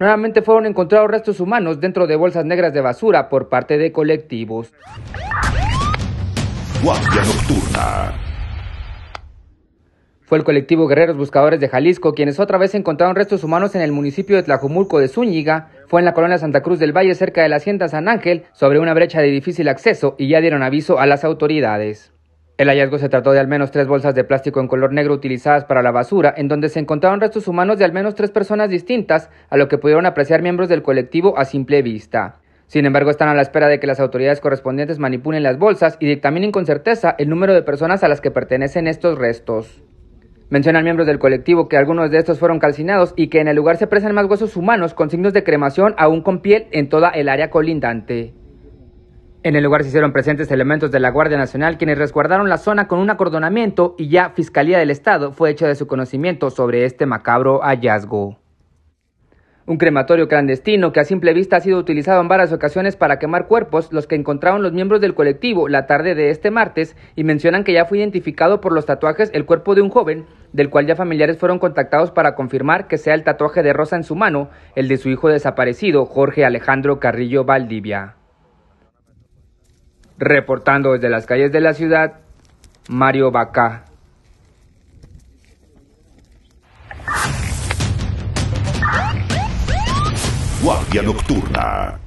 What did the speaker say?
Nuevamente fueron encontrados restos humanos dentro de bolsas negras de basura por parte de colectivos. Nocturna. Fue el colectivo Guerreros Buscadores de Jalisco quienes otra vez encontraron restos humanos en el municipio de Tlajumulco de Zúñiga, fue en la colonia Santa Cruz del Valle cerca de la hacienda San Ángel, sobre una brecha de difícil acceso y ya dieron aviso a las autoridades. El hallazgo se trató de al menos tres bolsas de plástico en color negro utilizadas para la basura, en donde se encontraron restos humanos de al menos tres personas distintas, a lo que pudieron apreciar miembros del colectivo a simple vista. Sin embargo, están a la espera de que las autoridades correspondientes manipulen las bolsas y dictaminen con certeza el número de personas a las que pertenecen estos restos. Mencionan miembros del colectivo que algunos de estos fueron calcinados y que en el lugar se presen más huesos humanos con signos de cremación aún con piel en toda el área colindante. En el lugar se hicieron presentes elementos de la Guardia Nacional quienes resguardaron la zona con un acordonamiento y ya Fiscalía del Estado fue hecha de su conocimiento sobre este macabro hallazgo. Un crematorio clandestino que a simple vista ha sido utilizado en varias ocasiones para quemar cuerpos, los que encontraron los miembros del colectivo la tarde de este martes y mencionan que ya fue identificado por los tatuajes el cuerpo de un joven, del cual ya familiares fueron contactados para confirmar que sea el tatuaje de Rosa en su mano, el de su hijo desaparecido, Jorge Alejandro Carrillo Valdivia. Reportando desde las calles de la ciudad, Mario Bacá. Guardia Nocturna.